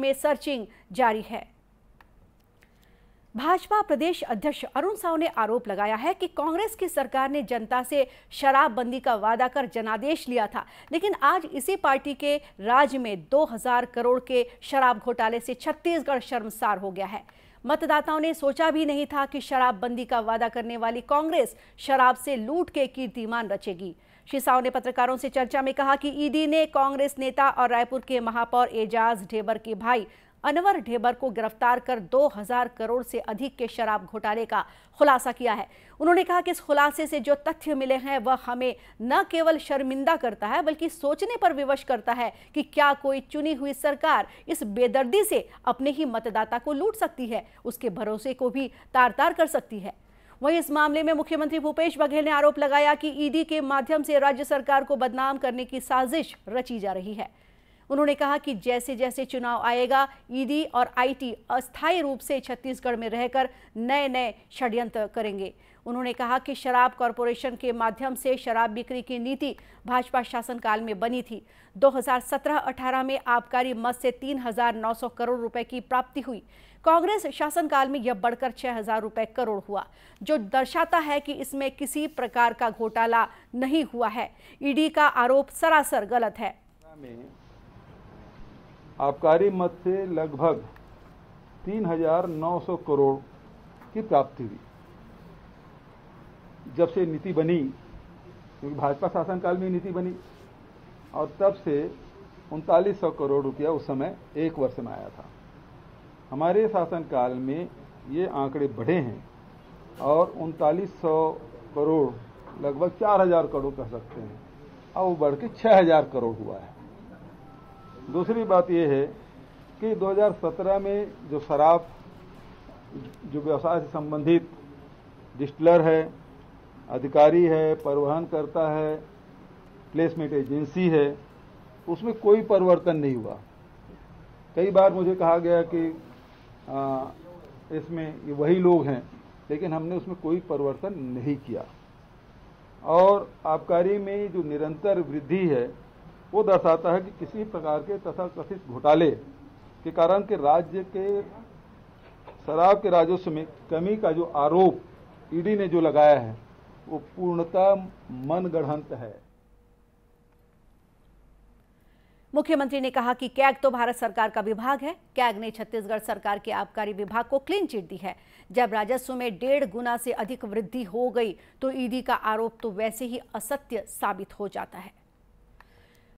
में सर्चिंग जारी है भाजपा प्रदेश अध्यक्ष अरुण साव ने आरोप लगाया है कि कांग्रेस की सरकार ने जनता से शराबबंदी का वादा कर जनादेश लिया था लेकिन आज इसी पार्टी के राज्य में 2000 करोड़ के शराब घोटाले से छत्तीसगढ़ शर्मसार हो गया है मतदाताओं ने सोचा भी नहीं था कि शराबबंदी का वादा करने वाली कांग्रेस शराब से लूट के कीर्तिमान रचेगी श्री साहू ने पत्रकारों से चर्चा में कहा कि ईडी ने कांग्रेस नेता और रायपुर के महापौर एजाज ढेबर के भाई अनवर ढेबर को गिरफ्तार कर 2000 करोड़ से अधिक के शराब घोटाले का खुलासा किया है उन्होंने कहा कि इस खुलासे से जो तथ्य मिले हैं वह हमें न केवल शर्मिंदा करता है बल्कि सोचने पर विवश करता है कि क्या कोई चुनी हुई सरकार इस बेदर्दी से अपने ही मतदाता को लूट सकती है उसके भरोसे को भी तार तार कर सकती है वहीं इस मामले में मुख्यमंत्री भूपेश बघेल ने आरोप लगाया कि ईडी के माध्यम से राज्य सरकार को बदनाम करने की साजिश रची जा रही है उन्होंने कहा कि जैसे जैसे चुनाव आएगा ईडी और आईटी अस्थायी रूप से छत्तीसगढ़ में रहकर नए नए षड्यंत्र करेंगे उन्होंने कहा कि शराब कॉरपोरेशन के माध्यम से शराब बिक्री की नीति भाजपा शासनकाल में बनी थी 2017-18 में आबकारी मद से 3,900 करोड़ रुपए की प्राप्ति हुई कांग्रेस शासनकाल में यह बढ़कर छह हजार रुपए करोड़ हुआ जो दर्शाता है कि इसमें किसी प्रकार का घोटाला नहीं हुआ है ईडी का आरोप सरासर गलत है आबकारी मत से लगभग तीन करोड़ की प्राप्ति हुई जब से नीति बनी क्योंकि भाजपा शासनकाल में नीति बनी और तब से उनतालीस सौ करोड़ रुपया उस समय एक वर्ष में आया था हमारे शासनकाल में ये आंकड़े बढ़े हैं और उनतालीस सौ करोड़ लगभग चार हजार करोड़ कह सकते हैं अब वो बढ़ के छः हजार करोड़ हुआ है दूसरी बात यह है कि 2017 में जो शराब जो व्यवसाय से संबंधित डिस्टलर है अधिकारी है परिवहन करता है प्लेसमेंट एजेंसी है उसमें कोई परिवर्तन नहीं हुआ कई बार मुझे कहा गया कि आ, इसमें वही लोग हैं लेकिन हमने उसमें कोई परिवर्तन नहीं किया और आबकारी में जो निरंतर वृद्धि है वो दर्शाता है कि किसी प्रकार के तथाकथित घोटाले के कारण के राज्य के शराब के राजस्व में कमी का जो आरोप ईडी ने जो लगाया है वो पूर्णतः मन गढ़ंत है मुख्यमंत्री ने कहा कि कैग तो भारत सरकार का विभाग है कैग ने छत्तीसगढ़ सरकार के आबकारी विभाग को क्लीन चिट दी है जब राजस्व में डेढ़ गुना से अधिक वृद्धि हो गई तो ईडी का आरोप तो वैसे ही असत्य साबित हो जाता है